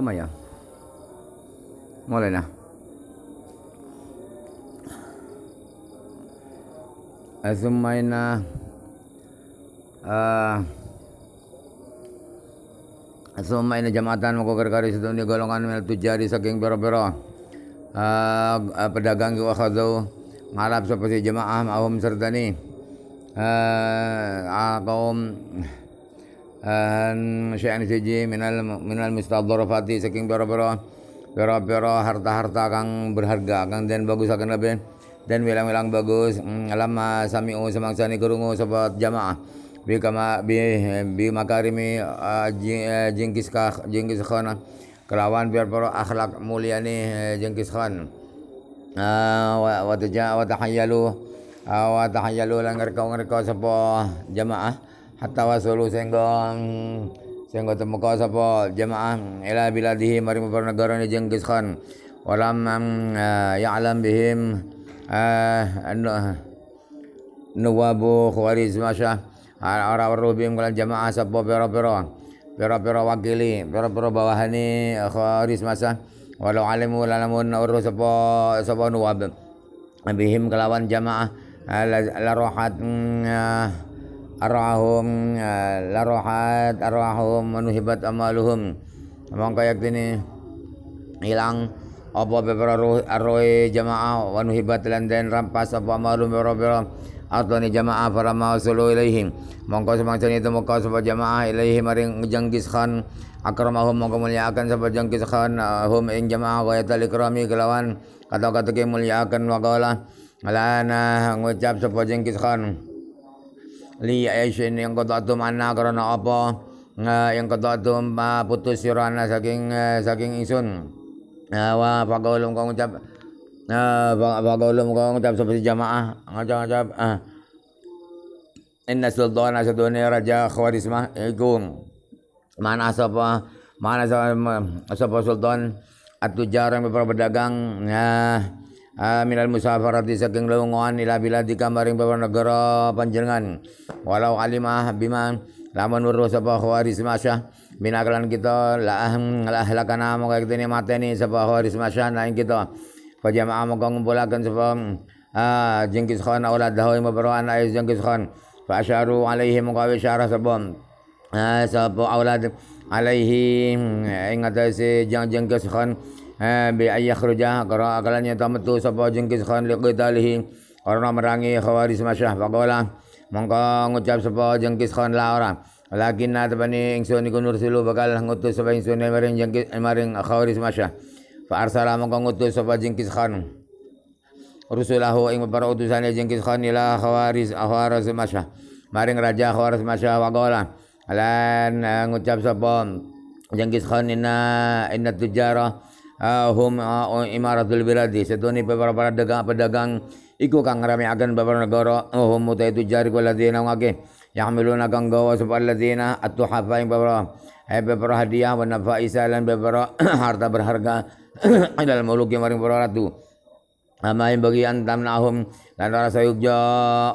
kama na. mulai nah Azumaina uh, eh, Azumaina kagarkari sa doon sedunia golongan minat tujari saking Pero. Ah. uh, pedagang wa khadau ngalap sa pasi jamaah ahum serta ni uh, eh, kaum syai'an siji minal minal mustadharafati saking boro-boro boro-boro harta-harta kang berharga kang den bagus akan lebih dan wilang-wilang bagus lama sami u semangsa ni kurungu sobat jamaah bi kama bi bi makarimi e, jengkis kah jengkis khan kelawan biar para akhlak mulia ni e, jengkis khan wa wa taja wa tahayyalu wa tahayyalu langar kau ngerko sapa jamaah hatta wasulu senggong senggong temeka sapa jemaah ila biladihi mari mubar negara ni yang geus khan walam eh, ya'lam bihim eh, eh, nuwabu khawarizm asyah ara rubim kalan jemaah sapa pira-pira pira-pira wakili pira-pira bawahani khawarizm asyah walau alimu lalamun urus sapa sapa nuwab bihim kelawan jemaah la rohat mm, arwahum ya, larohat arwahum manuhibat amaluhum kayak yaktini hilang. apa beberapa roh arwah jamaah manuhibat lan den rampas apa amalum bebera atoni jamaah para mausulu ilaihim mongko semangsa itu mongko sapa jamaah ilaihim maring Jenghis Khan akramahum mongko muliakan sapa Jenghis Khan hum ing jamaah wa ikrami kelawan kata-kata ke muliakan wa qala Alana ngucap sapa Jenghis Khan li aisin yang qata'tum anna karena apa yang qata'tum putus sira saking eh, saking ingsun wa faqaulum kau ngucap faqaulum kau ngucap seperti jamaah ngucap-ngucap ah. inna sultan sadunia raja khawarismah ikum mana sapa mana sapa sultan atujar yang berperdagang ya Ah, minal musafarati saking lewungan ila di kamaring bapak negara panjenengan walau alimah bima lamun weruh sapa khawaris masyah minakalan kita lah lah ahlakana maka kita mati mateni sapa khawaris masyah lain kita fajama'a maka ngumpulakan sapa ah, jengkis khan yang dahoy anak ayo jengkis khan fa alaihi maka isyarah sapa ah, sapa aulad alaihi ingat se jeng jengkis khan eh bi kerja karena akalnya akalannya tuh sapa jengkis khan liqitalihi karena merangi khawaris masyah faqala mongko ngucap sapa jengkis khan la ora lakin natabani ingsun iku silu bakal ngutus sapa ingsun maring jengkis maring khawaris masyah fa arsala mongko ngutus sapa jengkis khan rusulahu ing para utusane jengkis khan ila khawaris khawaris masyah maring raja khawaris masyah faqala lan eh, ngucap sapa jengkis khan inna inna hum uh, ah, oh, imaratul biladi setoni para dagang pedagang iku kang akan beberapa negara oh hum muta itu jari waladina ngake yahmiluna kang gawa sapa ladina atuhafa yang beberapa eh beberapa hadiah wa nafaisa lan beberapa harta berharga dalam muluk yang maring para ratu ama yang bagi antam nahum dan ora sayugja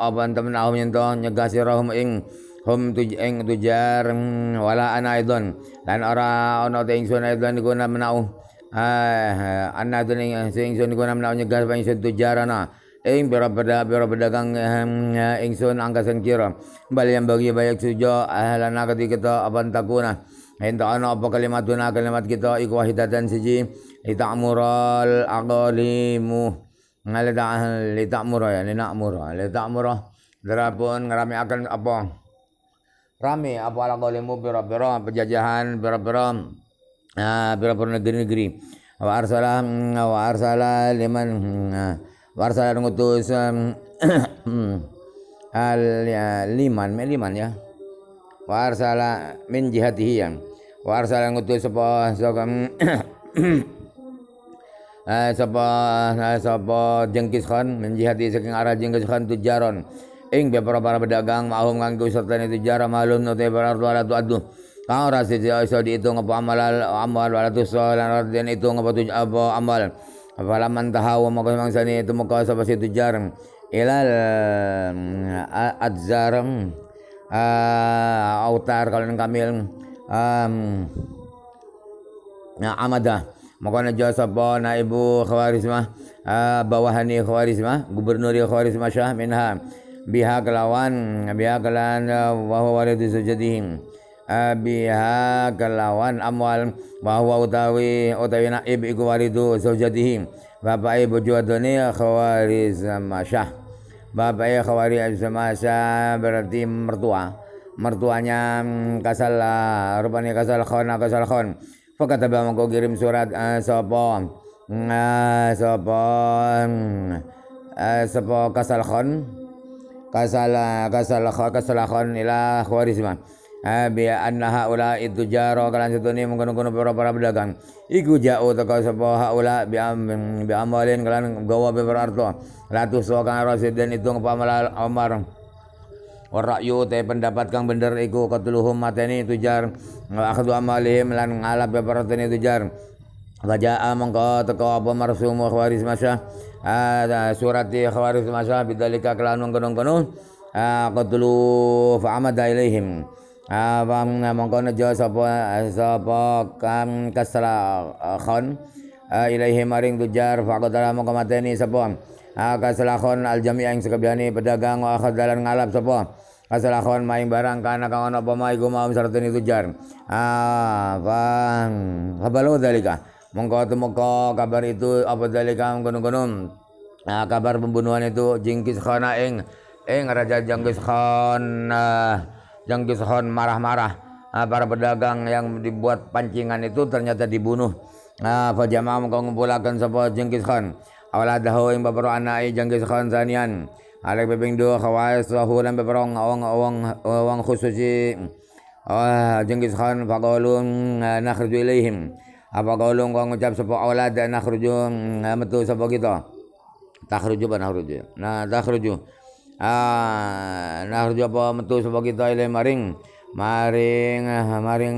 apa antam nahum yang toh nyegasi rahum ing hum tuj ing tujar mm, wala ana orang lan ora ono te ingsun aidon iku menau anak anna tuning sun iku namna nyegah pa ingsun tujarana ing pira beda pira pedagang angka angkasan kira bali yang bagi banyak sujo ahlana ketika kita aban takuna Hinta ana apa kalimatuna kalimat kita iku wahidatan siji litamural aqalimu ngalada litamura ya linamura litamura darapun ngerami akan apa rame apa ala qalimu bira-bira penjajahan bira-bira pira-pira ah, negeri-negeri wa arsala mm, wa arsala liman mm, ah, wa arsala ngutus al ya, liman liman ya wa arsala min jihatihi ya wa arsala ngutus sapa sapa mm, ah, sapa sapa Jengkis Khan min jihati saking arah Jengkis Khan tujaron ing beberapa para pedagang mahum kanggo serta jaron malum para barar tu aduh Kau ora jauh iso itu apa amal amal wala tusa lan itu den itung apa tuj apa amal. Fala man tahawa maka mangsane tumeka sapa situ jarang ilal mm, adzarang autar kalau kamil um, amada maka najwa sapa ibu khawarisma uh, bawahani khawarisma gubernur khawarisma syah minha biha kelawan biha kelan wa huwa walidu biha kelawan amwal bahwa utawi utawi naib iku waridu zaujatihi bapak ibu dunia khawari syah. bapak ibu khawari syah berarti mertua mertuanya kasala rupanya kasal khon kasal khon fakata ba mengko kirim surat uh, sopo eh, eh, sopo kasal khon kasala kasal khon kasal khon ila khawarizman bi anna haula itu jaro kalan satune mengkono-kono para-para pedagang iku jao teko sapa haula bi bi amalin kalan gawa berarto. ratu sokan rasid dan itu pamal Omar Warayu te pendapat kang bener iku katuluhum mateni jar akhdu amalihim lan ngalap itu jar Wajaa mongko teko apa marsum khawaris masya di khawaris masya bidalika kalan mengkono-kono ah, qatlu fa amada ilaihim Awam mongko nejo sapa eh, sapa kam kasra eh, khon eh, ilaihi maring tujar faqadara mongko mateni sapa kasra khon al jami' ing sekabehane pedagang wa khadalan ngalap sapa kasra khon maing barang kana kang ana apa ma iku mau sarteni tujar ah mongko habalo dalika mongko temoko kabar itu apa dalika gunung-gunung Nah, kabar pembunuhan itu Jingkis Khan ing ing Raja Jingkis Khan yang Gishon marah-marah nah, para pedagang yang dibuat pancingan itu ternyata dibunuh nah fajama mau ngumpulakan sapa jengkis Khan dahulu yang beberapa anai jengkis Khan sanian alek beping do khawais sahuran beberong awang awang awang khususi ah jengkis Khan faqalun ah, nakhruju ilaihim apa kaulung kau ngucap sapa awlad nakhruju ah, metu sapa kita takhruju ban nakhruju nah takhruju ah nah japa metu sapa kita ile maring maring maring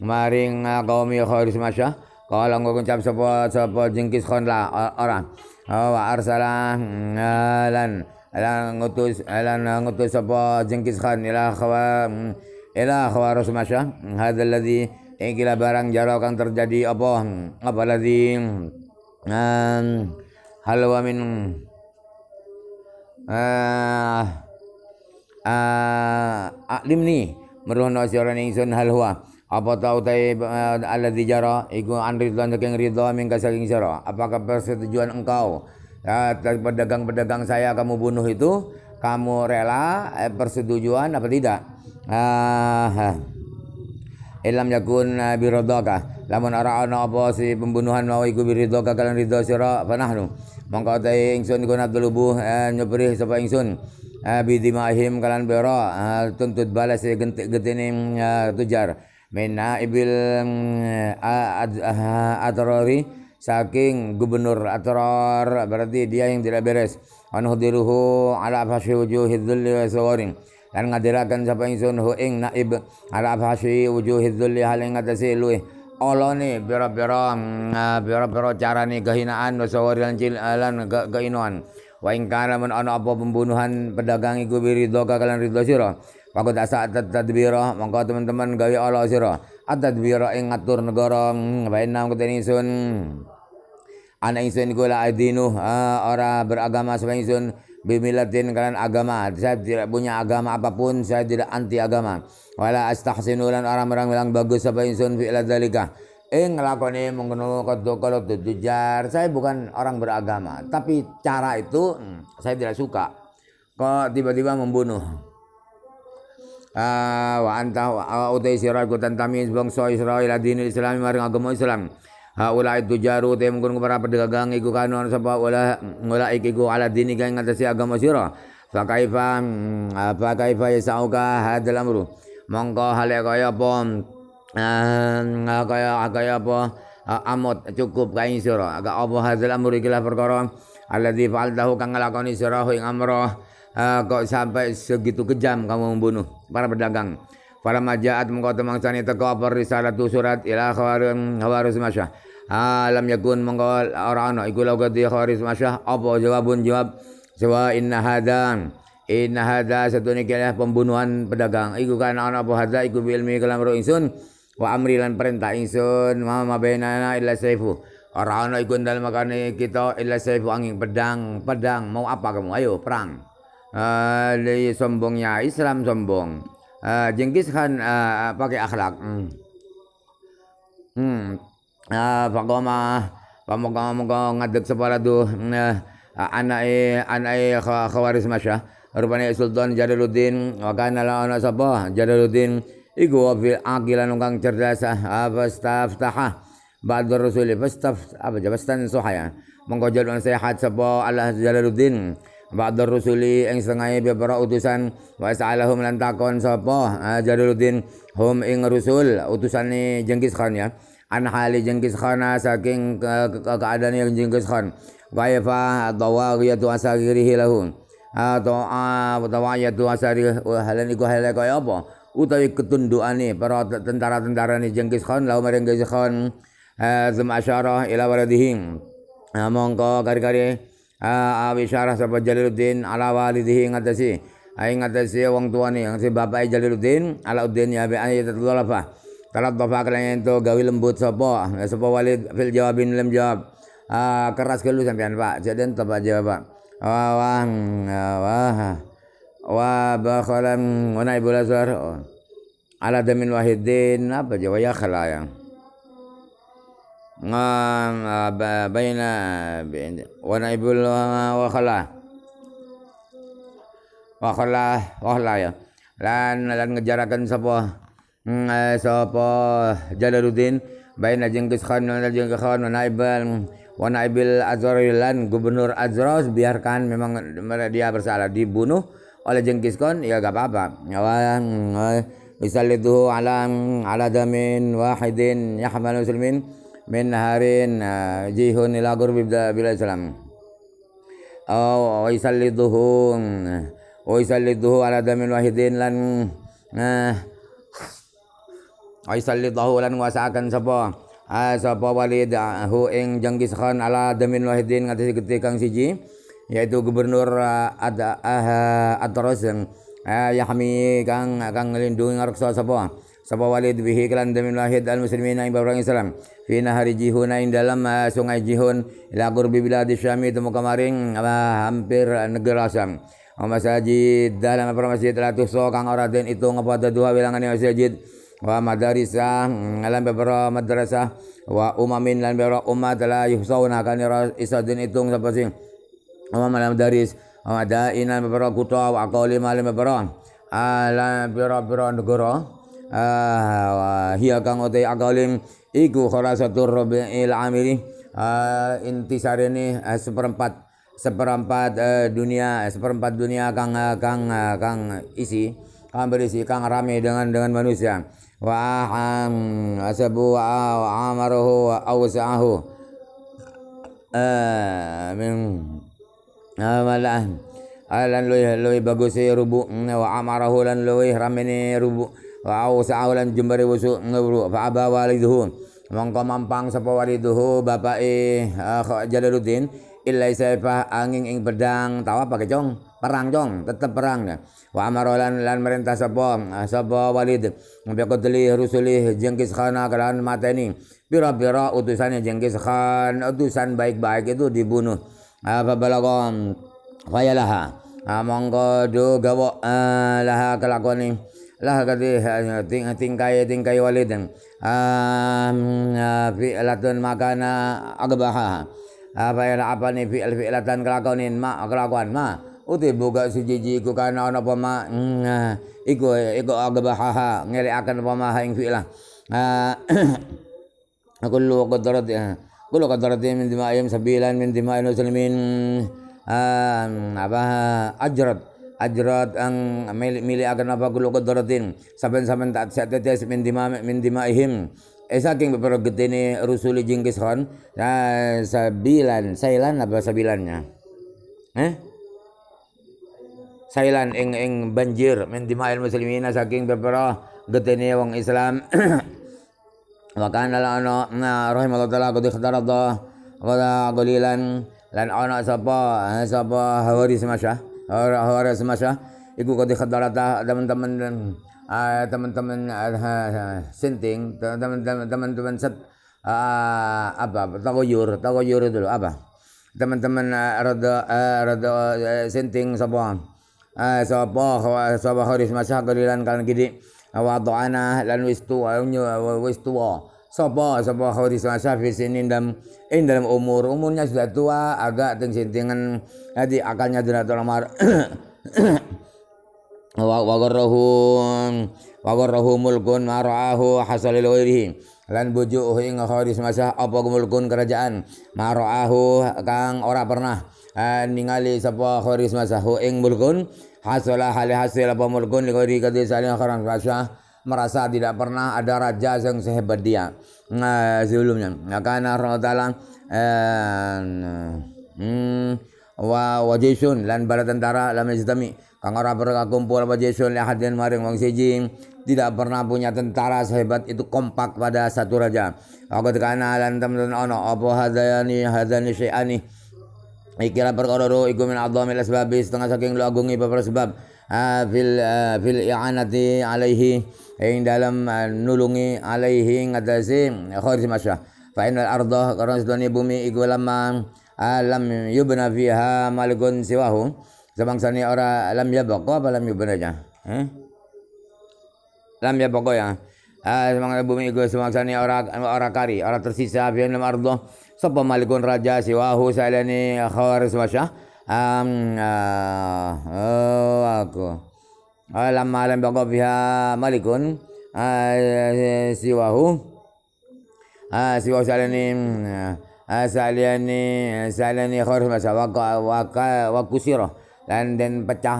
maring qaumil ah, ya, khair semasya kala kalau ngucap sapa sapa jengkis khon lah orang oh, wa arsala mm, ah, lan lan ngutus lan ngutus sapa jengkis khan ila khawa mm, ila khawa masya hadza alladhi ingkila barang jarau kang terjadi apa apa ladzi nah, halwa min uh, eh, uh, eh, aklimni meruhna siaran ingsun hal huwa apa tau tai eh, alladzi jara iku an ridwan saking ridho mingka saking syara apakah persetujuan engkau ya, pedagang-pedagang saya kamu bunuh itu kamu rela eh, persetujuan apa tidak ah ilam yakun birodaka lamun ara ana apa si pembunuhan mau iku biridaka kalian ridho sira panahnu mongko ta ingsun iku natlubuh eh, nyebrih sapa ingsun eh, bidimahim kalan bero eh, tuntut balas e gentik gentine tujar mena ibil atrori saking gubernur atror berarti dia yang tidak beres anhdiruhu ala fasyi wujuhi dhulli wa sawarin dan ngadirakan sapa ingsun hu ing naib ala fasyi wujuhi dhulli hal ing atase luih Allah ni biro-biro mm, ah, biro-biro cara ni kehinaan wasawaril jilan ah, ke keinuan wa in kana ana apa pembunuhan pedagang iku biridho ka kalan ridho sira Paku tak saat tadbira mongko teman-teman gawe Allah sira at tadbira ing ngatur negara bainam mm, ketenisun ana insun iku la adinu ora beragama sapa insun bimilatin kalian agama saya tidak punya agama apapun saya tidak anti agama wala astahsinu lan orang orang bilang bagus sapa insun fi dzalika eh ngelakoni mengenal kalau tujujar saya bukan orang beragama tapi cara itu hmm, saya tidak suka kok tiba-tiba membunuh Uh, wa anta wa utai sirah ku tantamis bangsa Israel adini islami maring agama Islam haula tujaru te ya, mungkun para pedagang iku kanon sapa wala wala iku ala dini kang ngatasi agama sira fa kaifa fa mm, kaifa yasauka hadal amru mongko hale kaya apa kaya kaya apa amot cukup kain sira aga apa hadal amru ikilah perkara alladzi fa'altahu kang nglakoni sira ing amroh kok sampai segitu kejam kamu membunuh para pedagang Para majaat mengkau sani teko apa risalatu surat ilah khawarim khawaris masyah alam yakun mengkol orang ana iku logat di kharis masyah apa jawabun jawab sewa inna hadan inna hada satu ni kira pembunuhan pedagang iku kan anak apa hada iku bilmi kalam roh insun wa amri lan perintah insun ma bainana illa saifu orang no iku dalam makani kita illa saifu angin pedang pedang mau apa kamu ayo perang uh, eh, sombongnya Islam sombong uh, kan kan uh, pakai akhlak hmm. hmm uh, pamoga moga ngadeg separatu nah, anak eh khawaris masya rupanya sultan jalaluddin wa kana la ana sabah jalaluddin iku fi akilan kang cerdas ah, apa staftaha badar rasul fastaf apa jabastan suhaya mongko jalan sehat sapa Allah jalaluddin ba'd rusuli yang setengah beberapa utusan wa sa'alahum lantakon takon sapa ah, jalaluddin hum ing rusul ni Jenghis Khan ya an hali Jenghis Khan saking keadaan yang Jenghis Khan kaifa dawagiyatu asagirihi hilahun atau tawayatu asari halan iku hale kaya apa utawi ani, para tentara-tentara ni jengkis Khan lau maring Jenghis Khan zum asyarah ila waladihim mongko kari-kari awisyarah sapa Jalaluddin ala walidihi ngatasi aing ngatasi wong tuane yang si bapak ala Alauddin ya bi ayat tofa kalian itu gawi lembut sopo ya, Sopo walid fil jawabin lem jawab. Uh, keras kelu sampean Pak. Jadi pak jawab Pak. Wah wah wah bakhalan wa ibu lazar ala damin wahidin apa jawab ya khala ya baina wa naibul wa khala Wah khala Wah khala ya lan lan ngejarakan sopoh Mm, eh, sapa Jalaluddin bain jeung geus khan jeung khan naibal wa naibil azrarilan gubernur Azros biarkan memang dia bersalah dibunuh oleh Jengkis Khan ya gak apa-apa ya, eh, yusallitu ala ala damin wahidin yahmalu muslimin min harin eh, jihun ila gurbi bila salam oh, aw yusalliduhu wa yusalliduhu ala damin wahidin lan aisallallahu lan wasakan sapa sapa walid hu ing Jenghis Khan ala damin wahidin ngatasi gede kang siji yaitu gubernur ada yang atros yahmi kang kang nglindungi ngreksa sapa sapa walid bihi demin damin wahid al muslimin ing orang Islam fina hari jihun ing dalam eh, sungai jihun lagur bibila di syami temu kamaring eh, hampir negara Syam Masjid dalam informasi masjid la so kang ora itu itu ada dua yang masjid wa madarisa lan beberapa madrasah wa umamin lan beberapa umat la yuhsauna kan isa din itung sapa sing wa madaris wa dainan beberapa kutha wa qauli mal beberapa ala beberapa negara ah hiya kang ote agalim iku kharasatur rabiil amiri intisarene seperempat seperempat e, dunia e, seperempat dunia kang kang kang isi kang berisi kang rame dengan dengan manusia وحسبه وعمره وأوسعه من malah alan luih luih bagus rubu wa amarahu lan luih ramene rubu wa ausahu alan jemberi wusu ngabru fa aba walidhu mongko mampang sapa walidhu bapake Jalaluddin ilai sayfa angin ing pedang tawa pakai cong perang jong tetap perang ya wa amarolan lan merintah sapa ah, sapa walid ngobekotli rusuli jengkis khan kan mateni pira-pira utusannya jengkis khan utusan baik-baik itu dibunuh apa ah, balagon fayalaha ah, mongko do gawo laha kelakuan lah kati ting tingkai tingkai walid mm, fi'latun makana agbaha ya apa apa nih fi fi'latan kelakuan ma kelakuan ma buka si jiji iku kana ana apa ma iku iku agabaha ngelekaken ya. ya, ya, apa ma ing fi'lah lu qadarat lu qadarat min dima'ihim sabilan min dima'il muslimin apa ajrat ajrat ang milik milik akan apa lu kodorotin saben-saben tak siat tetes min dima min dimaihim esa eh, king beberapa gede ini rusuli jingkis khan nah, sabilan sailan apa sabilannya eh sailan ing ing banjir min dimail muslimina saking pepera getene wong Islam wa kana la ana rahimallahu taala qad ikhtara da wa qalilan lan ana sapa sapa hawaris masya hawaris masya iku qad ikhtara teman-teman ah, teman-teman ah, sinting teman-teman teman-teman set ah, apa tagoyur tagoyur dulu apa teman-teman rada rada sinting sapa Ah, sapa sapa Kharis masah kalilan kan gede wa ta'ana lan wis tuwa wis tua sapa sapa Kharis masah di sini dalam in dalam umur umurnya sudah tua agak teng sintingan hati akalnya sudah terlamar wa wa garahum mulkun mar'ahu hasalil ghairihi lan bujuh ing kharis masah apa mulkun kerajaan mar'ahu kang ora pernah eh, ningali sapa kharis masah ing mulkun hasilah hal hasil apa mulkun ligori kadis saling orang rasa merasa tidak pernah ada raja yang sehebat dia nah, sebelumnya maka Allah Taala eh, hmm, wa wajisun lan bala tentara lam yajtami kang ora berkumpul wajaisun lihat hadin maring Wang siji tidak pernah punya tentara sehebat itu kompak pada satu raja aku tekana lan temen ono apa hadani hadani ani Ikilah perkororo ro iku min adzamil asbab setengah saking lu agungi beberapa sebab fil eh, fil i'anati alaihi yang dalam eh, nulungi alaihi ngatasi khair masya fa innal ardo karena sedone bumi iku lama alam eh, yubna fiha malikun siwahu orang ora ya boko apa alam yubna ya alam ya boko ya semangat bumi iku samangsane ora ora kari ora tersisa fi dalam raja ಸೊಪ್ಪ ಮಲ್ಕೊಂಡು ರಾಜ ಶಿವಾಹು ಶಾಲಿನಿ ಅಹವರ್ ಸ್ವಶ lama lam bagobya malikun ah, siwahu ah, siwahu salani ah, salani saleni khair masa waka waka wakusiro dan dan pecah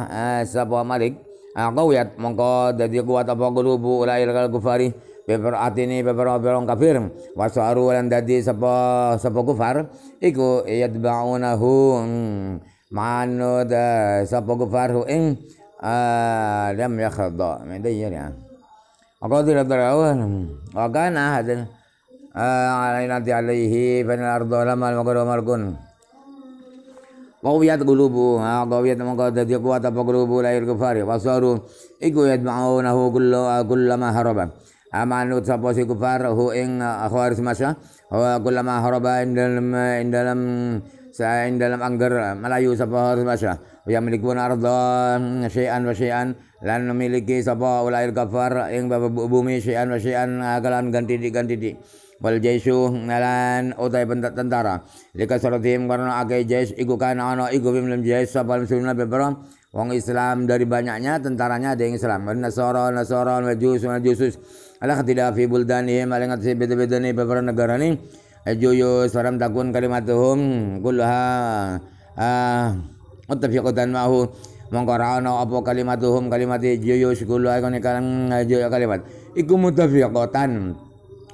sebuah malik aku lihat mongko dari kuat apa gulubu ulail kal kufari beberapa orang kafir wasaru lan dadi sapa sapa kufar iku yatba'unahu mm, manut eh, sapa kufar hu ing eh, lam yakhda medayir ya Aku tidak tahu. Wakan eh, alai alainati alaihi fanil ardo lamal magur margun. Qawiyat gulubu, kau lihat maka jadi kuat apa bu lahir kufari wasaru iku yadma'unahu kullu kullama haraba amanut sapa si kufar hu ing eh, khawaris masa wa kullama haraba dalam dalam saya dalam angger eh, Melayu sapa khawaris masa yang memiliki arda mm, syai'an wa syai'an lan memiliki sapa ulail kafar ing bumi syai'an wa syai'an eh, kalan ganti di ganti di wal jaisu lan utai tentara lika sorotim karena agai jais iku kana ana iku bim jais sapa muslimna beberapa Wong Islam dari banyaknya tentaranya ada yang Islam. Nasara, Nasara, Majus, Majusus. Alah tidak fi dani. Allah tidak beda beda nih beberapa negara nih. Ajuyus, eh, faram takun kalimatuhum, kulha ah, utafiqatan ma'hu. mengkorano apa kalimatuhum kalimat ajuyus e kulha ikon kalang ajuyus eh, ya, kalimat. Iku mutafiqatan.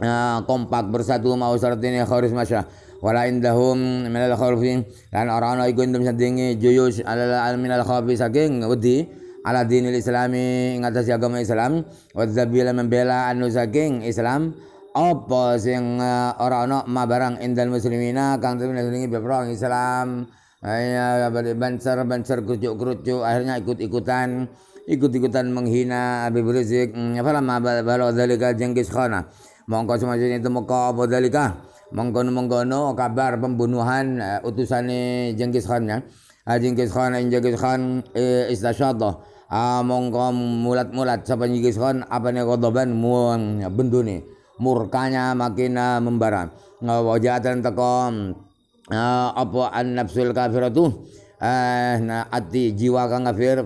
Ah, kompak bersatu mau syarat ini harus masyarakat wala indahum al khawfi lan orang iku indum sadingi juyus ala al khawfi saking wedi ala dinil islami ing atas agama Islam wa zabila membela anu saking Islam apa sing eh, ora ana ma barang indal muslimina kang temen ning bebrang Islam ya bancer bancer kerucuk kerucuk akhirnya ikut ikutan ikut-ikutan menghina Habib Rizik. Hmm, ya lama, balagha dzalika Jenghis khana? Mongko semajane itu meka apa dalika? menggono-menggono kabar pembunuhan uh, utusane Jenghis Khan ya. Uh, ah, Jenghis Khan eh, Jenghis Khan uh, Uh, mongko mulat-mulat sapa Jenghis Khan nih kodoban muang nih Murkanya makin uh, membara. Uh, wajatan teko uh, apa an nafsul kafiratu uh, nah, ati jiwa kang kafir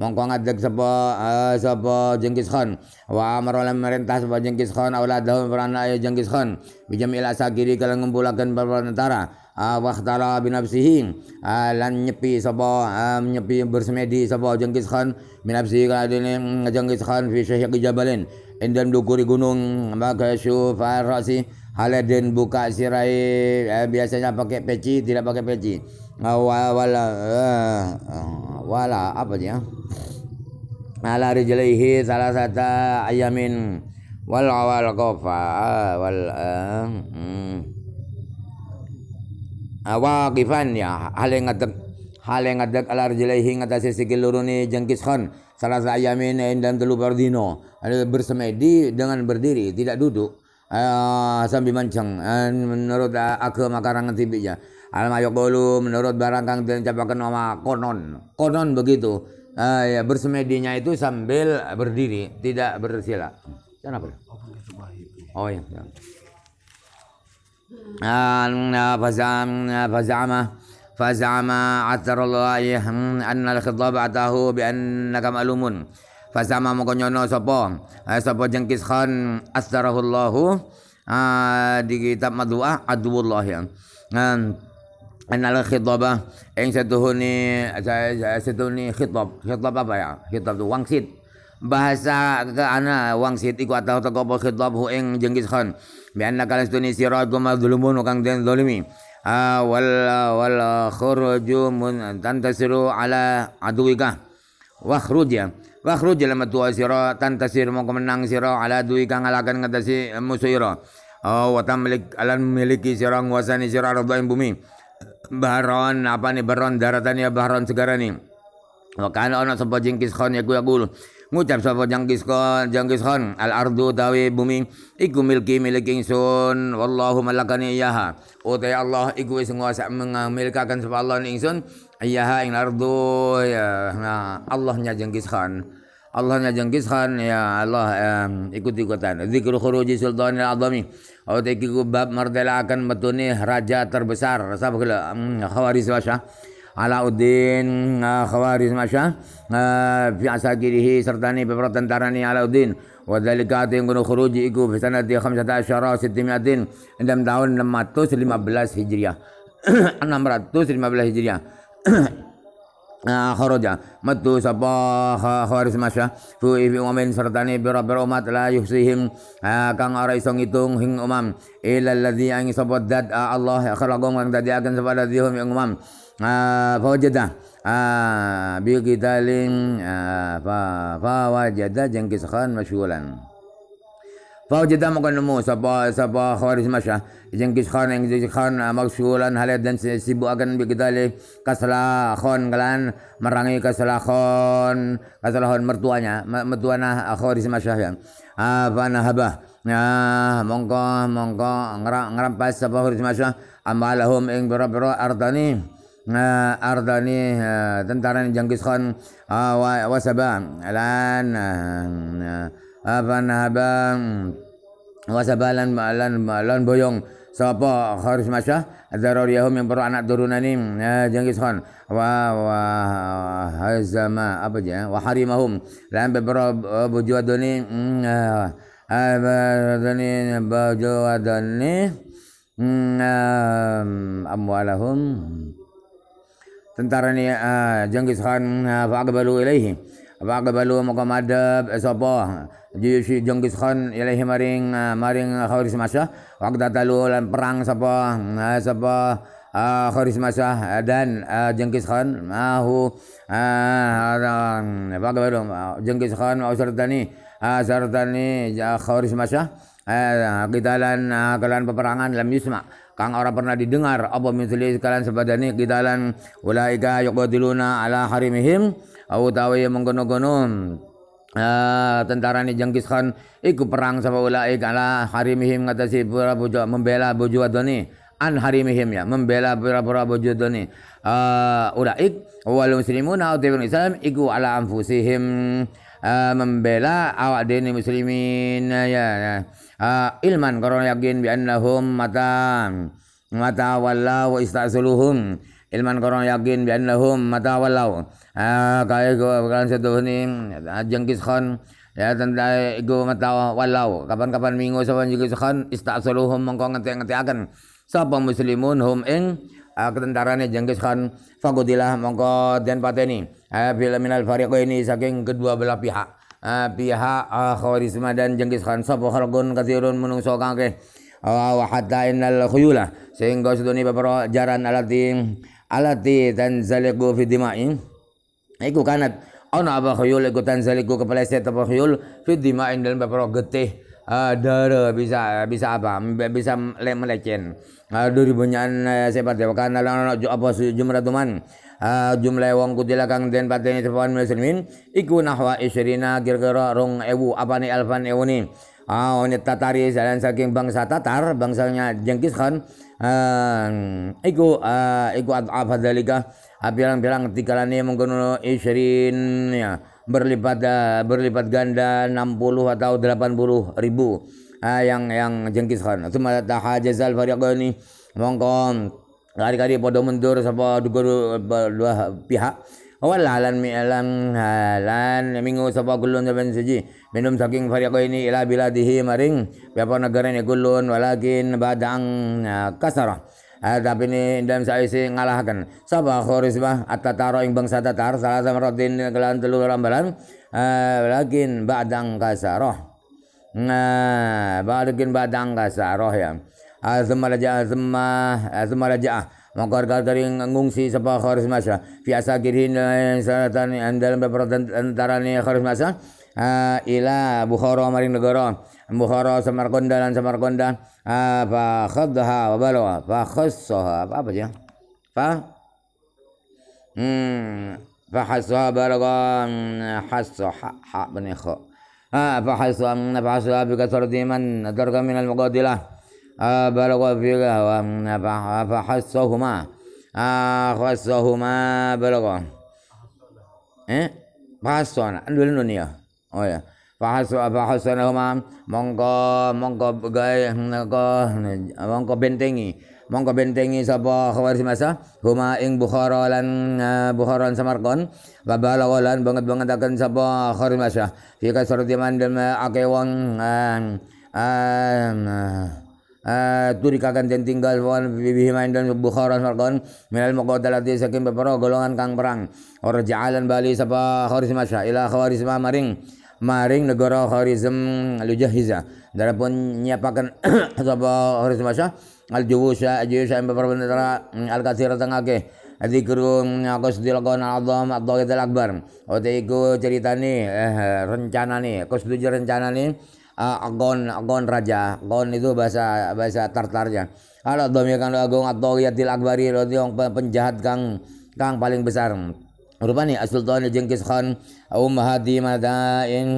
mongko ngadeg sapa eh, sapa Jengkis Khan wa amara lan merintah sapa Jengkis Khan auladahum perana ayo Jengkis Khan ila asakiri kala ngumpulaken para tentara wa ah, waqtala binafsihi uh, ah, lan nyepi sapa ah, nyepi bersemedi sapa Jengkis Khan binafsihi kala dene Jengkis Khan fi syahiq jabalin indam dukuri gunung maka syuf rasi haladen buka sirai eh, biasanya pakai peci tidak pakai peci wala wala, eh, wala apa dia ala salah satu ayamin wal awal qafa wal eh, hmm. awaqifan ya hale hal yang ngadeg ala rijlaihi ngatasi sikil lurune jengkis khan satu ayamin dan telu bardino bersemedi dengan berdiri tidak duduk eh, sambil mancang menurut aku makarangan tibiknya Alma yaqulu menurut barang kang dicapakan nama konon. Konon begitu. Uh, ya bersemedinya itu sambil berdiri, tidak bersila. Kenapa? Oh iya. فزعم iya. ya, ya hmm, an al khidab atahu bi an nakam alumun fazama mukonyono sopo eh, sopo Jengkis Khan atarullahu ah, di kitab maduah Adwullah ya. Annal khitabah yang setuhuni setuhuni khitab khitab apa ya khitab tu wangsit bahasa ke ana wangsit iku atau teko apa khitab hu ing jenggis Khan bi anna kala setuhuni sirat kuma dzulumun kang den zalimi wal wal khuruju mun tantasiru ala aduika wa ya, wa khuruj lam tuwa sira tantasir mongko menang sira ala aduika ngalakan ngatasi musuh Oh, wa tamlik alan miliki sirang wasani sira ardhain bumi Baron apa nih baron daratan ya baron segara nih. Wakana ono sapa jengkis khon ya kuya gulu. Ngucap sapa jengkis khon, jengkis khon al ardu tawi bumi iku milki milik ingsun wallahu malakani iyaha. Utai Allah iku wis nguasa mengamilkakan sapa Allah ingsun iyaha ing ardu ya. Nah, Allahnya jengkis khon. Allahnya jengkis khon ya Allah um, ikut ikutan. Zikru khuruji sultanil azami. Oh teki bab akan betulnya raja terbesar. Sapa kala masya mm, Allah udin Khawarizm masya fi asakirihi serta ni beberapa tentara ni Alauddin wa dzalika tingkunu khuruji iku fi sanati 15 sitmiatin dalam tahun 615 Hijriah belas Hijriah Ah, kharaja metu sapa khawaris masya fu ibi umamin ni pira-pira umat la yusihim kang ora iso ngitung hing umam ila allazi ang sapa dat ah, Allah ya khalaqum kang akan sapa hum yang umam ah, fawajada bi qitalim fa fa jeng jengkis khan masyulan sapa khawaris موسى سبا خوارج khon جنكش خان khon خان مغسولا halet dan sibu khon galan marangi kasala khon kasala khon mertuanya mertuana khoris masyah yang apa haba, Nah, ya, mongko mongko ngerampas sapa khoris masyah amalahum ing bira-bira artani uh, ardani ya, ya, tentara tentara Jenghis Khan uh, wasaba sabah, uh, uh, apa nahabang wasabalan malan malan boyong sapa harus masyah yahum yang perlu anak turunan ini ya, Jenghis Khan wa wa hazama apa aja ya? wa harimahum lan beberapa eh, bujuadoni hmm, abadani ya. bujuadoni hmm, amwalahum tentara ni Jenghis Khan hmm, fa ilaihi fa maka madab eh, sapa jadi si Genghis Khan ilahi maring eh, maring eh, Khawarizmasyah waktu talu lan eh, perang sapa sapa Khawarizmasyah dan Genghis Khan mahu apa kabar Genghis Khan Ausertani Ausertani Khawarizmasyah kita lan kalian peperangan lam yusma kang orang pernah didengar apa misli kalian sebadani kita lan ulaika yuqatiluna ala harimihim tahu yang mengkono-kono Eh, tentara ni Jenghis Khan ikut perang sama ulai kala harimihim si pura bojo membela bojo adoni an harimihim ya membela pura-pura bojo adoni uh, eh, wal muslimuna utibun islam iku ala anfusihim eh, membela awak dini muslimin ya, ya. ilman karena yakin bi annahum mata mata wallahu istazuluhum ilman korong yakin bi annahum mata walau ah kaya gua bukan satu ni ajeng kiskan ya tanda iku mata walau kapan-kapan minggu jengkis juga kiskan istasaluhum mongko ngerti-ngerti akan sapa muslimun hum ing ketentarane jengkis Khan fagudilah mongko dan pateni bila minal fariqo ini saking kedua belah pihak pihak khawarisma dan jengkis Khan sapa khalqun kathirun menungso ke wa hatta innal khuyula sehingga ini beberapa jaran alat yang alati tanzaliqu fi dima'in iku kanat ana apa khuyul iku zaliku kepeleset apa khuyul fi dima'in dalam beberapa getih uh, bisa bisa apa bisa melecen uh, ah, dari banyak uh, eh, sepat dewa ya. kana lan apa jumlah tuman uh, ah, jumlah wong kutila kang den pateni sepan muslimin iku nahwa isrina kira rong ewu apa ni alfan ewu ni Ah, uh, tatari jalan saking bangsa Tatar, bangsanya Jengkis Khan, iku iku adhafa dzalika bilang-bilang tikalane ya, mengkono isrin ya berlipat berlipat ganda 60 atau 80 ribu uh, yang yang Jengkis Khan summa tahajazal fariqani mongko kali-kali padha mundur sapa dua pihak awal mi mi'alan halan ya, minggu sapa kulun saben siji minum saking ini ila dihi maring negara ini kulun walakin badang ya, kasarah eh, tapi ini dalam saya sih ngalahkan sapa bah atataro ing bangsa tatar salah sama rotin kelan telur rambalan eh, walakin badang kasarah Nah, walakin badang kasarah ya. Azma raja azma azma raja maka harga-harga yang ngungsi sapa biasa masa. Fi selatan yang dalam beberapa ini harus masa. ila bukhoro maring negara bukhoro Samarkanda lan Samarkanda apa ah, khadha wa balagha fa khassaha apa apa ya fa hmm fa hasha balagha hasha ha bani kha ah, fa pa fa hasha bi kasrati man darga min al muqadilah Ah, eh? fa فيها ah خسهما balagha eh fahasona dulu nun ya oh ya fahasu huma? mongko mongko gay mongko mongko bentengi mongko bentengi sapa khawar masa huma ing bukhara lan eh, bukhara samarkon wa balagha lan banget banget akan sapa khawar semasa fi kasrati man akewang eh, Eh, turi kagan ten tinggal wan main dan bukhara sarkon minal di saking beberapa golongan kang perang ora jalan bali sapa kharizma ila kharizma maring maring negara Kharizm lujahiza darapun nyapakan sapa Kharizm Syah al juwusha juwusha yang beberapa negara mm, al kathira tengake Adikru ngakus mm, dilakon azam atau kita akbar. Oteiku cerita ceritani eh, rencana nih, tujuh rencana nih agon ah, agon raja agon itu bahasa bahasa tartarnya ala domir kang agung atau yatil akbari yang penjahat kang kang paling besar rupanya asultan jengkis khan ummahati madain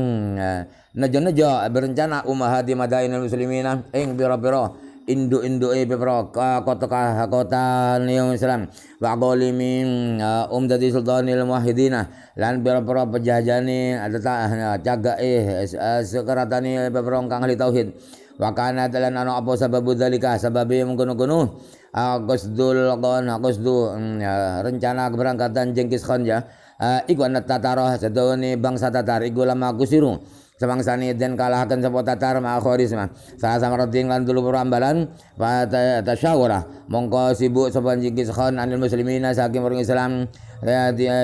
najo najo berencana ummahati madain muslimina ing biro biro induk-induke pepraka kota-kota yang Islam wa jadi eh, um, sultan sultanil muwahhidina lan pira-pira pejajani ada eh, nah, e, eh sekeratani e peprang kang ahli tauhid wa kana lan ana apa sebab dzalika sebabe mengkono-kono Gusdul kon Gusdu hmm, ya, rencana keberangkatan Jengkis Khan ya eh, iku ana tataro sedone bangsa Tatar iku lama kusiru samangsani den kalahkan sapa tatar ma Salah sama roti ngelan dulu perambalan pada tasyawara mongko sibuk sapa Jingkis khon anil muslimina saking orang Islam ya, ya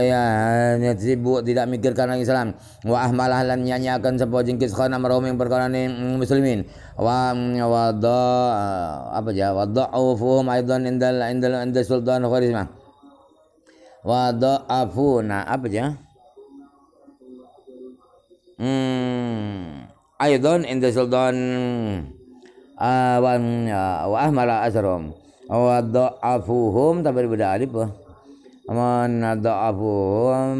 ya sibuk tidak mikirkan orang Islam wa ahmalah lan nyanyakan sapa Jingkis Khan roming perkara perkarane mm, muslimin wa mm, wadda eh, apa ya ufuhum aidan indal indal indal sultan Wadda wada'afuna apa ya hmm aidan inda sultan awan wa ahmala asrom wa dha'afuhum tapi beda alif aman dha'afuhum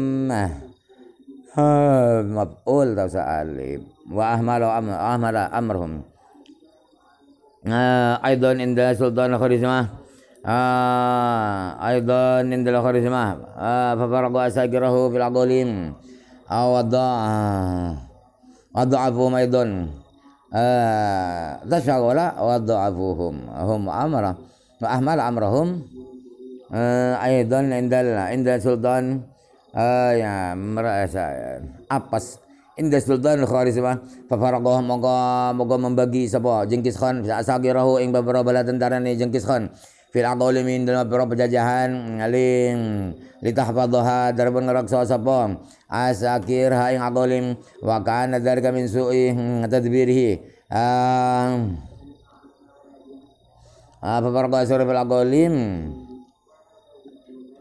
maf'ul tak alif wa ahmala amr ahmala amrhum aidan inda sultan kharizmah aidan inda kharizmah fa faraqa asagirahu fil aqlim awadha adhafu maidon tasawala wa adhafuhum hum amra wa ahmal amrahum aidan indal indal sultan ya merasa apas Indah Sultan Khawarizma Fafaragoh moga moga membagi sapa Jengkis Khan Sa'asagirahu ing beberapa bala tentara ni Jengkis Khan fil adolimin dalam beberapa jajahan alim litahfadhaha darbun ngeraksa sapa asakir ha ing adolim wa kana dzalika min su'i hmm, tadbirihi apa perkara sura fil adolim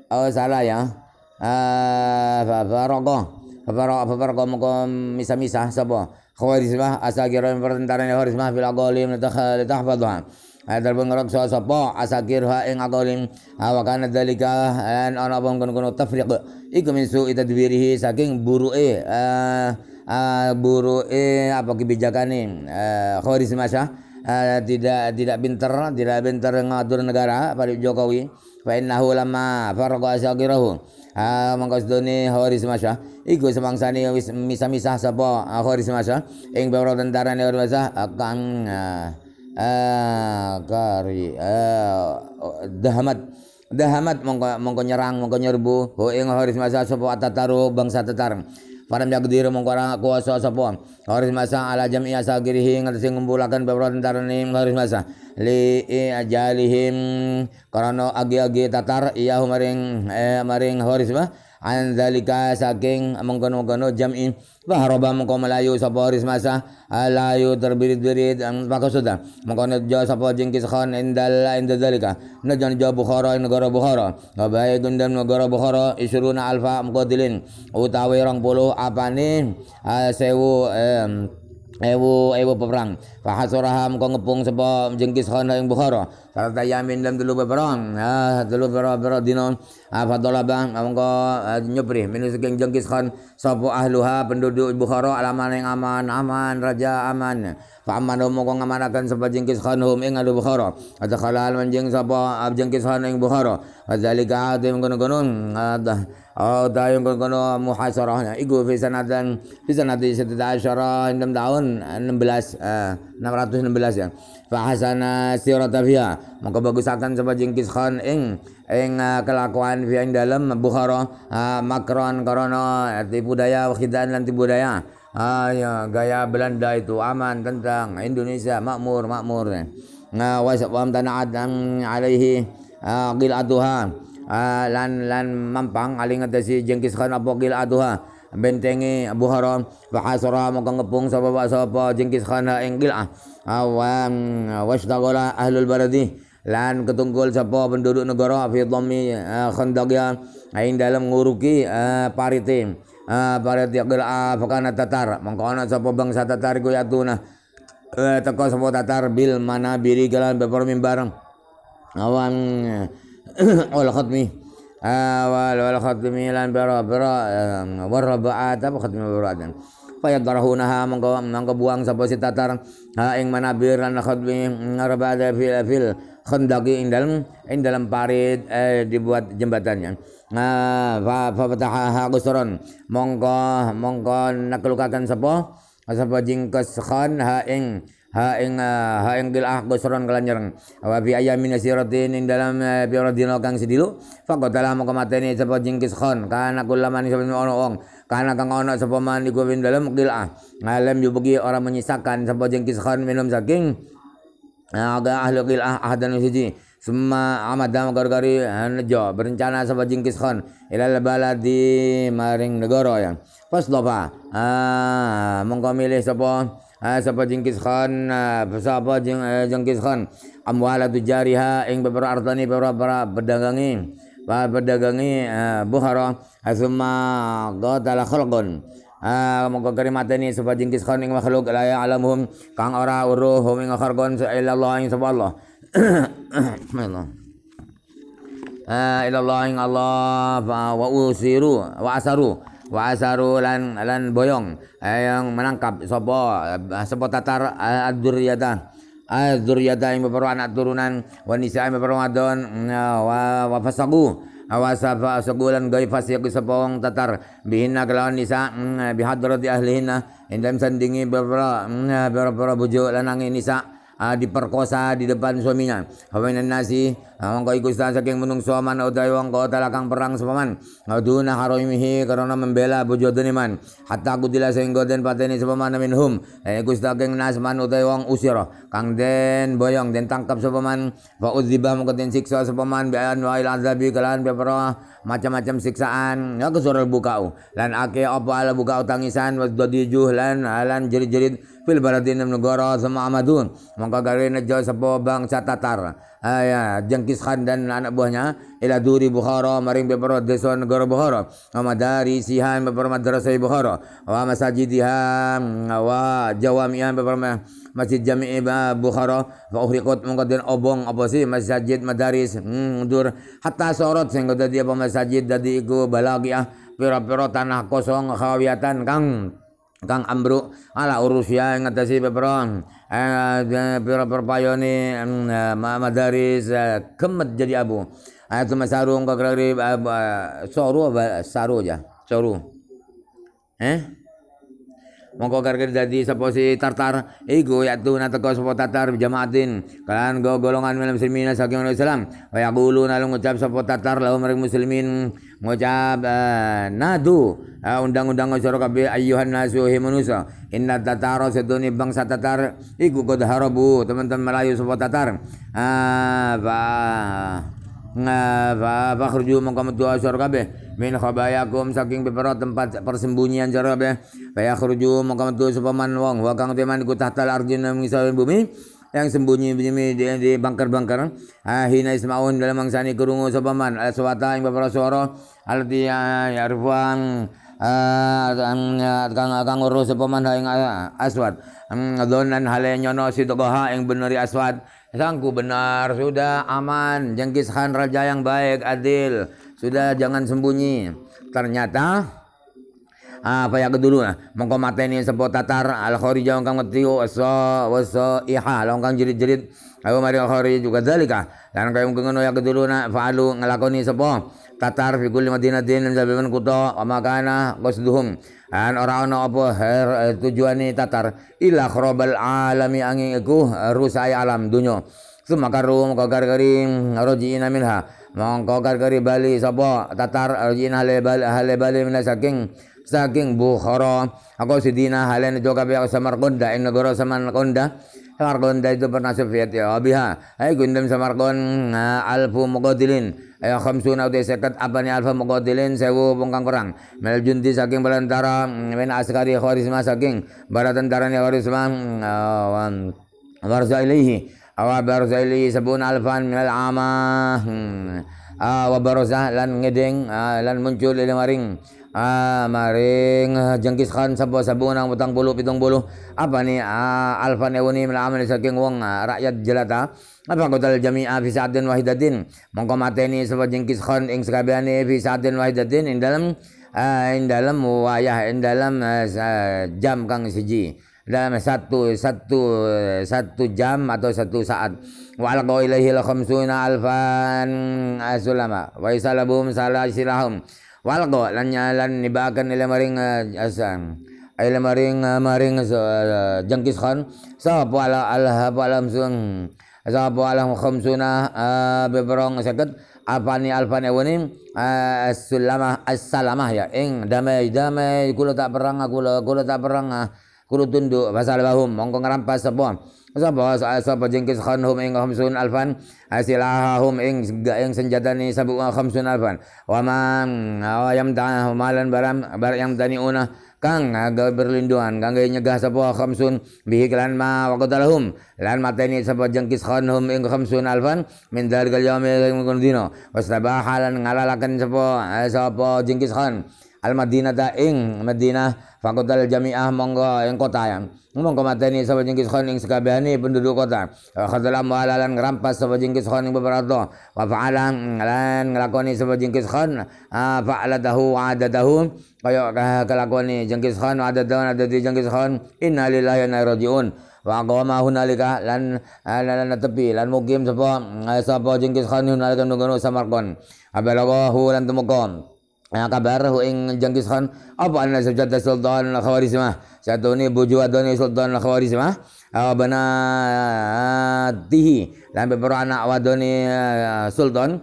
oh salah ya apa perkara Fafarqa fafarqa muka mah misah sapa khawarizmah asagirah pertentaran mah fil letah litahfadhaha Hadal pun soal sopo asakir ha ing aqalin wa kana dalika an ana pun kono tafriq iku min su'i tadbirihi saking buruke eh, eh, buruke apa kebijakan ini, eh, khoris masa tidak tidak pinter tidak pinter ngatur negara pada Jokowi fa innahu lama faraqa asakirahu doni Horis masa iku semangsane wis misa misah sapa khoris masa ing beberapa tentara ne kang ah kari ah dahamat dahamat mongko mongko nyerang mongko nyerbu hu ing haris masa sapa atataru bangsa tetar Faram yakdir mongko ora kuasa sapa haris masa ala jam'i asagirihi ngatasi ngumpulaken beberapa tentarane haris masa li ajalihim karena agi-agi tatar iya maring eh, maring haris masa an zalika saking mengkono-kono jam'i wa haraba mengko melayu sapa haris masa alayu terbirit-birit maka sudah mengkono jo sapa jengkis khan indal inda zalika najan jo bukhara negara bukhara wa bae gundan negara bukhara isruna alfa mqadilin utawi apa nih eh, sewu ewu ewu peperang Fahasuraha muka ngepung sapa jengkis khana yang Bukhara. Sarata yamin dalam dulu berperang. Ha ya, dulu beberang dina afadolaba ah, ah, muka ah, nyepri Minus saking jengkis khan sapa ahluha penduduk Bukhara alaman yang aman aman raja aman. Fa aman mengko ngamanaken sapa jengkis khan hum ing ahli Bukhara. Ada khalal manjing sapa jengkis khan yang Bukhara. Zalika adim kono ada Oh, yang kono kono muhasarahnya. Iku fi sanadan fi sanadi 16 tahun 16 616 ya fa hasana sirata fiha maka bagusakan sapa Jingkis khan ing ing eh, kelakuan fi ing dalam bukhara makron karena eh, tipu budaya khidan lan tipu daya ah, ya, gaya Belanda itu aman tentang Indonesia makmur makmur ya. nah wasabam tana'at alaihi qilatuha lan lan mampang aling atasi jengkis khan apa qilatuha bentengi Abu Haram wa asara maka ngepung sapa sapa Jengkis Khan ing Qil'ah awam wasdagala ahlul baradi lan ketungkul sapa penduduk negara fi dhammi khandaq ya ain dalam nguruki parite parite Qil'ah fakana tatar mangko ana sapa bangsa tatar ku yatuna eh, teko sapa tatar bil manabiri galan beberapa mimbar awam ul eh, khatmi Ah, wal wal khatmi lan bara bara warabaat apa khatmi warabaat fayadharahunaha mangko mangko buang sapa si tatar ha ing manabir lan khatmi rabada fil fil khandaqi ing dalam ing parit eh, dibuat jembatannya nah fa fatahaha qusran mongko mongko naklukaken sapa sapa jingkes khan ha ing ha ing eh, ha ing bil ahqasron kelan nyereng wa fi ayamin siratin ing dalam pira eh, kang sedilu dalam moko mateni sapa jingkis khan kana kullaman sapa ono ong kana kang ono sapa man iku win dalam qilah yo bagi orang menyisakan sapa jingkis khan minum saking eh, aga ahli qilah ahadan suci Semua gari gari nejo berencana sama jingkis khan ilal baladi maring negara ya. Pas lupa ah mongko milih sapa sapa jeung Kishan sapa jeng eh, jeung Kishan amwala jariha ing beberapa artani beberapa pedagangi pedagangi buhara asma qatala khalqan mongko kari mateni sapa jeung Kishan ing makhluk la alamum kang ora uruhum ing kharqan illallah ing sapa Allah ilallah ing Allah wa usiru wa asaru wa asaru lan lan boyong eh, yang menangkap sopo eh, sopo tatar eh, adzuriyata adzuriyata yang beberapa anak turunan wanisa yang beberapa don, wa wa fasagu awasafa segulan gai fasik sepong tatar bihinna kelawan nisa mm, bihadrati ahlihinna indam sandingi beberapa mm, beberapa bujuk lanangi nisa uh, diperkosa di depan suaminya hawainan nasi ikut ah, iku saking menung suaman, utai wong kau talakang perang sepaman duna haroimihi karena membela bujo man hatta kudila sehingga den pateni sepaman minhum eh, iku saking nasman man utawi wong usira kang den boyong den tangkap sepaman fa udzibah mongko siksa sepaman Bayan wail wa azabi kelan bepro macam-macam siksaan ya kesuruh bukau lan ake apa ala bukau tangisan wasdadi lan alan jerit-jerit fil baladin negara samamadun maka garena jauh sapa bangsa Tatar ayah Jengkis Khan dan anak buahnya ila duri Bukhara maring beberapa desa negara Bukhara dari sihan beberapa madrasah Bukhara wa masajidiha wa jawamian beberapa masjid jami'i Bukhara wa uhriqat mongko den obong apa sih masjid madaris hmm, dur, hatta sorot sehingga tadi apa masjid dadi iku ah, pira-pira tanah kosong khawiatan kang Kang Ambruk ala urusia yang ngatasi peperon pira eh, eh, perpayoni eh, madaris kemet jadi abu ayat masarung kakrari soru saru aja soru eh mongko kerja dadi sapa si tartar iku yatu nateko sapa tartar jamaatin kan go golongan minal muslimin saking Islam wa yaquluna lan ngucap sapa tartar lahum mereka muslimin ngucap eh, nadu eh, undang-undang sira kabeh ayuhan nasu he manusa inna tatara seduni bangsa tatar iku kau harabu teman-teman Melayu sapa ah, bah Nah, fakhruju mongko metu asor kabeh min khabayakum saking beberapa tempat persembunyian jar kabeh fa yakhruju mongko metu sapa man wong wa kang teman iku tahtal arjun ngisor bumi yang sembunyi bumi di, di bangker-bangker ahina ismaun dalam mangsani kerungu sapa man aswata ing pepero swara alati ah ya, ya eh, ya, kang kang urus sapa man ing eh, aswat donan hale nyono sidoha yang beneri aswat Sangku benar, sudah aman. Jengkis Khan raja yang baik, adil. Sudah jangan sembunyi. Ternyata apa yang kedulu nah mongko mateni sepo tatar al eso kang ngetiu aso waso iha long kang jerit-jerit ayo mari al kharij juga dalika lan kaya mungkin ngono ya kedulu na faalu ngelakoni sepo tatar fi kulli madinatin min kuto, wa makana qasduhum An orang ana apa her eh, tujuane tatar ilah krobal alami angin iku eh, rusai alam dunya. Suma karum kau gargari rojiina minha. Mongko gargari bali sapa tatar rojiina hale bali hale bali min saking saking Bukhara. Aku sidina halen joka bi Samarkunda ing negara Samarkunda pernah parnasib ya Abiha. Hai, gundam samarkand alfu muqatilin ay khamsuna utai seket apani alfa muqatilin sewu pungkang kurang mel jundi saking balantara mm, min askari khawarisma saking bala tentarane khawarisma mm, warza ilaihi awa barza ilaihi sabun alfan minal amah mm, Awa barzah lan ngedeng lan muncul ilmaring Ah, maring eh, jengkis kan sabo sabo nang butang bulu pitung bulu apa ni ah, alfa neuni melaman saking wong ah, rakyat jelata apa kotal jami'a fi sa'atin wahidatin mongko mateni sapa jengkis khan ing sekabiani fi sa'atin wahidatin ing dalam ah, eh, ing dalam wayah ing dalam eh, jam kang siji dalam satu satu satu jam atau satu saat wa alqa ilaihi alfan asulama wa salabum walgo lan lan nibagan nila maring uh, ah, asan ay ah, la maring uh, maring so, uh, Jengkis Khan sa so, pala Allah palam sung sa pala khamsuna uh, beberong sakit apani alfani wani uh, sulamah assalamah ya ing damai damai kula tak perang kula kula tak perang kula tunduk pasal bahum mongko ngrampas sebuah Sapa sapa jengkis hum ing khamsun alfan hum ing ing senjatani sabu khamsun alfan wa man awayam ta'ahu malan baram bar yang una kang aga berlindungan kang nyegah sapa khamsun bihi kelan ma wa qatalahum lan mateni sapa jengkis hum ing khamsun alfan min dal yaumil dina wastabahalan ngalalaken sapa sapa jengkis khan al Madinah ta ing Madinah fakotal jami'ah monggo yang kota yang monggo mateni sapa jengkis khan ing sekabehane penduduk kota khadalam walalan ngerampas sapa jengkis khan ing beberapa wa fa'alan lan nglakoni sapa jengkis khan fa'alatahu adadahu kaya kelakoni jengkis khan adadahu di jengkis khan inna lillahi wa inna rajiun wa qama hunalika lan lan tepi lan mukim sapa sapa jengkis khan hunalika nunggu samarkon abalahu lan temukon Nah, kabar, ing jangkis Khan apa anna sabjata sultan khawarizmah ni buju adoni sultan khawarizmah ah, bana tihi lan beberapa anak wadoni eh, sultan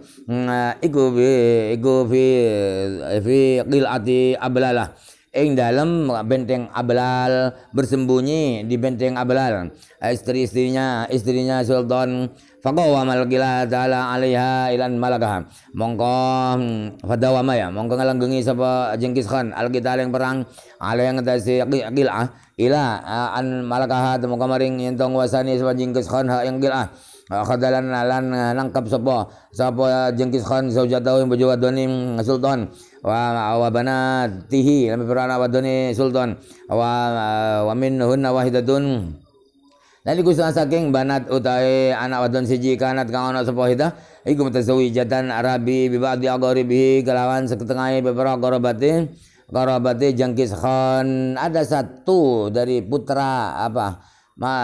iku mm, bi eh, iku fi eh, fi qilati ablalah ing dalam benteng Ablal bersembunyi di benteng Ablal istri-istrinya istrinya Sultan faqawama al-gila ta'ala alaiha ilan malakaha mongko hmm, Fadawa Maya mongko ngalenggengi sapa Jengkis Khan al-qital yang perang ala yang ngatasi gila ah. ila ah, an malakaha temu kamaring yang wasani sapa Jengkis Khan ha yang gila ah. Khadalan alan nangkap sapa sapa Jengkis Khan saujatahu yang bojo wadoni hmm, sultan wa awabana tihi lam berana wadoni sultan wa wa minhunna wahidatun Lalu gusa saking banat utai anak wadon siji kanat kang ana sapa hita iku jatan arabi bi ba'di agharibi kelawan goro beberapa goro qarabati Jangkis Khan ada satu dari putra apa ma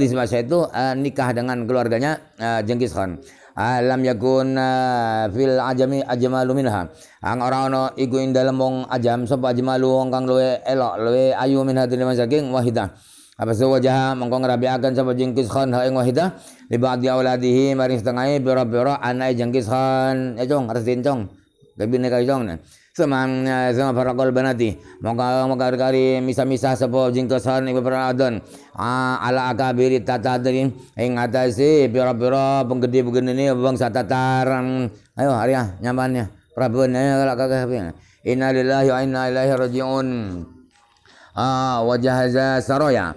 di masa itu uh, nikah dengan keluarganya uh, Jengkis Khan alam yakun eh, fil ajami ajmalu minha ang ora ono iku ing dalem ajam sapa ajmalu wong kang luwe elok luwe ayu min dalam masaking wahidah apa zawajaha mongko ngrabiaken sapa Jengkis Khan ha ing wahidah dia ba'di dihi, maring setengahe biro-biro, anai Jengkis Khan ya cong harus dincong lebih nek cong nah semang ya, sama para banati mongko mongko kari misa-misa sepo Jengkis Khan ing bira adon ah, ala akabiri tatadri ing atase biro bira penggede-penggede ne bangsa Tatar ayo hari ya nyamannya Prabu nanya kalau kakak ya. Inna lillahi wa inna ilaihi raji'un wajahaza saroya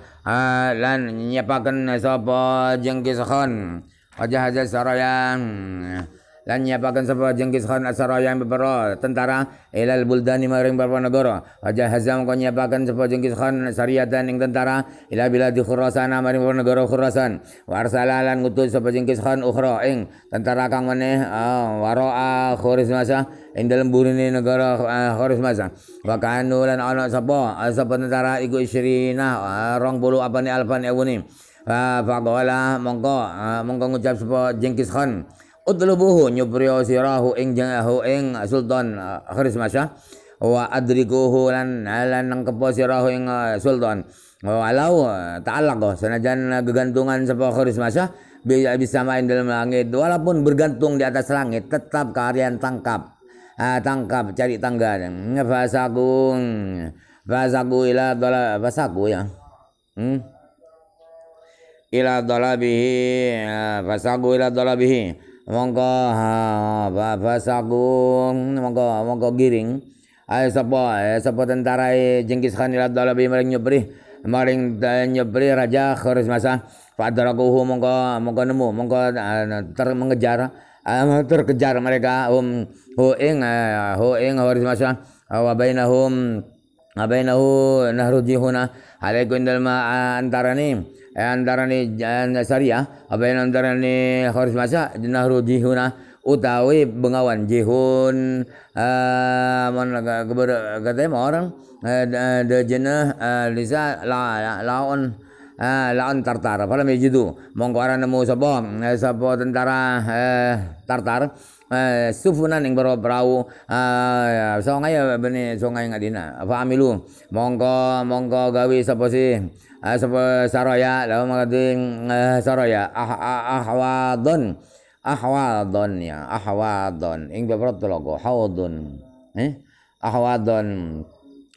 lan nyepaken sapa jengkis khan wajahaza saroya lan nyiapakan sapa jengkis khan asaraya bepero tentara ilal buldani maring beberapa negara aja hazam kau nyiapakan sapa jengkis khan syariatan ing tentara ila di khurasan maring beberapa negara khurasan wa lan ngutus sapa jengkis khan ukhra ing tentara kang meneh uh, eh, khuris masa ing dalam burini negara uh, eh, masa. wa lan anak sapa eh, sapa tentara iku rong uh, 20 apane alfan Ah Faqala mongko mongko ngucap sapa Jengkis Khan Utlubuhu nyubriyo sirahu ing jengahu ing sultan eh, Kharisma Masya wa adrikuhu lan halan eh, nangkepo sirahu ing eh, sultan walau ta'allaq oh, senajan gegantungan sepo Kharisma Masya bisa main dalam langit walaupun bergantung di atas langit tetap karian tangkap tangkap cari tangga fasaku fasaku ila dola fasaku ya hmm? ila bihi fasaku ila bihi mongko ha basagung mongko mongko giring ay sapa sapa tentara e Jenghis Khan ila dalabi maring nyebri maring e, nyebri raja khoris Masa fadarakuhu mongko mongko nemu mongko e, ter mengejar terkejar mereka um hu ing hu ing khoris Masa wa bainahum wa bainahu nahrujihuna alaikum dalma antara ni antarane eh, syariah apa yang antarane kharis masa nahru jihuna ah. utawi bengawan jihun eh katanya orang eh, de dejena eh, lisa la laon laon tartar falam yajidu mongko arane nemu sapa sapa tentara tartar Uh, sufunan yang baru perahu songai ya benih songai ngadina apa amilu mongko mongko gawe sapa sih Ah, saroya saraya mengading eh, saroya ah ah ahwadon ahwadon ya ahwadon ing beberapa logo haudun eh ahwadon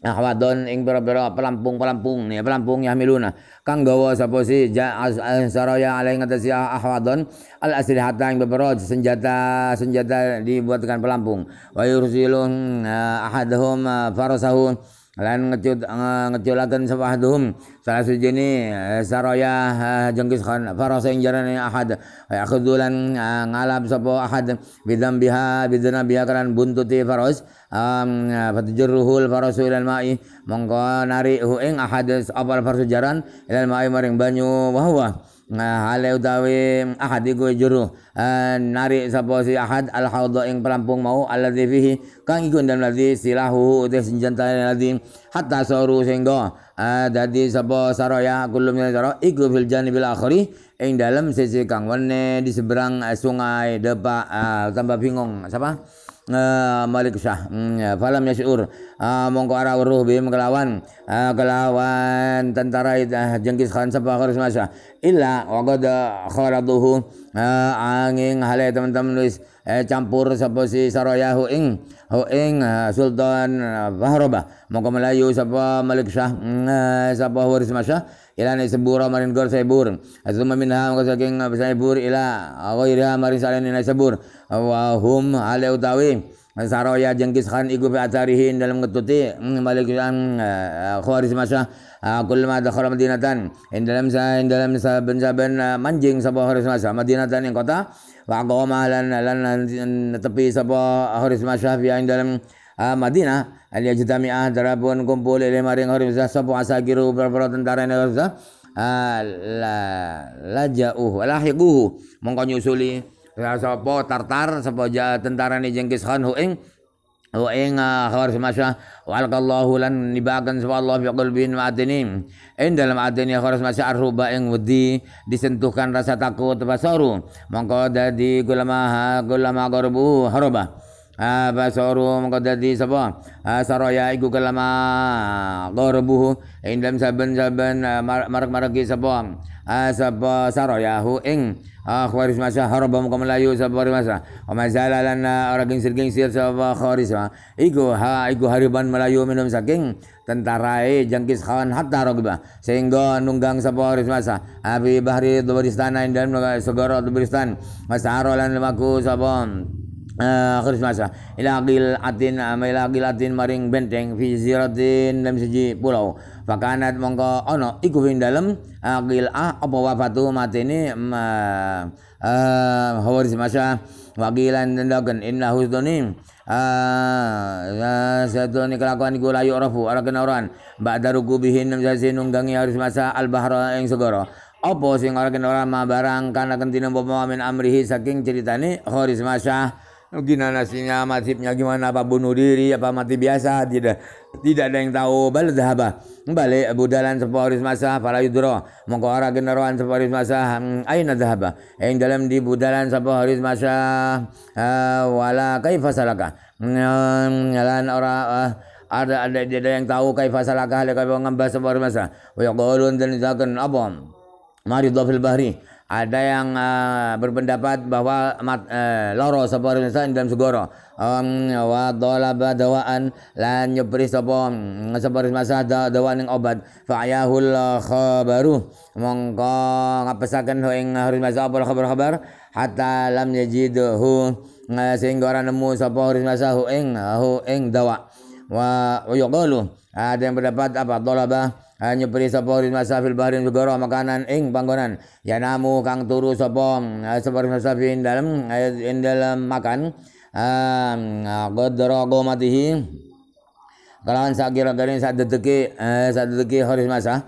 ahwadon ing beberapa pelampung pelampung ya pelampung ya miluna kang gawa sapa si eh, saroya alai ngatasi ahwadon al aslihata ing beberapa senjata senjata dibuatkan pelampung wa yursilun eh, ahadhum farasahu lan ngecut ngeculaken sawahdhum salah sujini eh, saraya eh, Jenghis Khan farasa ing jarane ahad yakhudulan eh, ngalap sopo ahad bidam biha bidana biha karan buntuti faros fatujurruhul farasu ilal ma'i mongko nari hu ing ahad apa farsu jaran ilal ma'i maring banyu wa Nah, hale utawi ahad iku juru eh, nari sapa si ahad al haudha ing pelampung mau alladzi fihi kang iku dalam ladzi silahu uti senjata ladzi hatta saru sehingga eh, dadi sapa saraya kulum saraya iku fil janibil akhiri ing dalam sisi kang wene di seberang eh, sungai depa tambah bingung siapa Malik eh, Shah, hmm, ya, falam yasyur ah, mongko arah weruh bim kelawan ah, kelawan tentara ah, Jengkis Khan sapa harus masa illa wagad kharaduhu angin hale teman-teman nulis eh, campur sapa si sarayahu ing hu ing Sultan Fahrobah mongko melayu sapa Malik Syah hmm, eh, sapa harus masa ila ni sebura marin gor sebur azuma minha ka saking sebur ila ghairiha marin salen ni sebur wa hum ale utawi Saroya jengkis khan igu fi atarihin dalam ngetuti malikan mm, mm, eh, khawaris masa eh, kul ma dakhala madinatan in dalam sa in dalam sa ben saben eh, manjing sapa khawaris masa madinatan yang kota wa qoma lan lan tepi sapa khawaris masa fi dalam Ah, Madinah al yajtami'a darabun kumpul ilai maring harim zah sopo asagiru berpura tentara ini ah la jauh lahiquhu mongko nyusuli sapa ya tartar sapa tentara ni Genghis Khan hu ing wa ing ah, khawar semasa wa alqallahu lan nibakan sapa Allah fi qalbin ma'atini in dalam atini khawar semasa arhuba ing wedi disentuhkan rasa takut basaru mongko dadi gulama gulama garbu haruba apa soru maka dadi sapa ha ah, ya iku kelama dorbuhu indam saben-saben ah, marak-marak sapa ha ah, sapa sarayahu ing Akhwaris masa harba muka melayu sapa masa wa mazala orang gingsir gingsir sapa khawaris iku ha iku hariban melayu minum saking tentarae jangkis khan hatta rogba sehingga nunggang sapa hari masa abi bahri dubaristan ing dalam segara dubaristan masarolan lemaku sapa Eh, akhir masa, ila atin eh, ila aqil atin maring benteng fiziratin dalam siji pulau fakanat mongko ono iku ing dalam, agil eh, a ah, apa wafatu mati ini mm, eh hawar semasa wakilan dendaken inna husdoni ah satu ni kelakuan iku layu rafu Mbak daruku bihin rukubihin namzasin nunggangi harus masa al bahra yang segoro. apa sing ora kenoran ma barang kana kentine apa amin amrihi saking ceritane horis masa. Oh, gimana sihnya matipnya gimana apa bunuh diri apa mati biasa tidak tidak ada yang tahu balik apa balik budalan sepuluh masa para yudro mengkora generawan sepuluh masa masa hmm, aina apa yang dalam di budalan sepuluh masa wala kaifa salaka hmm, lan ora eh, ada ada ada yang tahu kaifa salaka kai kaifa ngambas sepuluh masa wajah golun dan zakan abom maridho fil bahri. Ada yang uh, berpendapat bahwa mat, uh, loro sapa insan dalam segoro. Um, wa dalaba mm, dawaan lan nyepri sapa sapa masa dawaan yang obat fa ayahul khabaru mongko ngapesaken ing hari masa apa khabar-khabar hatta lam yajidhu eh, sehingga ora nemu sapa haris masa ing ho ing dawa wa yuqalu ada yang berpendapat apa dalaba hanya beri sapa rin masafil baharin gegara makanan ing panggonan ya namu kang turu sapa eh, sapa masafin dalam eh, in dalam makan qadra qomatihi kalawan sakira garin saat deteki eh, saat deteki horis masa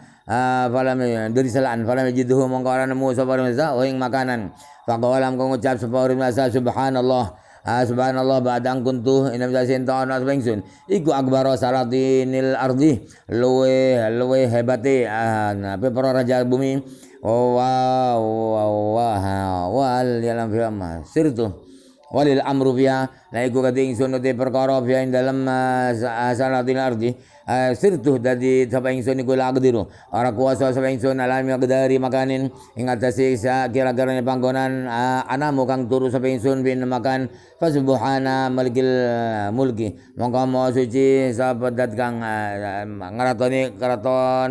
falam dari selan falam jiduhu mongko ora nemu rin masa ing makanan faqalam kongucap ucap sapa rin masa subhanallah ah, subhanallah badang kuntu inam jasin taon nas bengsun iku akbaro salatinil ardi luwe luwe hebate ah nah pe para raja bumi wa wa wa wal yalam fi sirtu walil amru fiha la nah, iku kading sunute perkara fiha ing dalem ah, ah, ardi sirtuh dadi sapa ingsun iku lagdiru orang kuasa sapa ingsun alami magdari makanin ing sa kira-kira panggonan anamu kang turu sapa ingsun bin makan fa subhana malikil mulki mau suci sapa dat kang ngaratoni keraton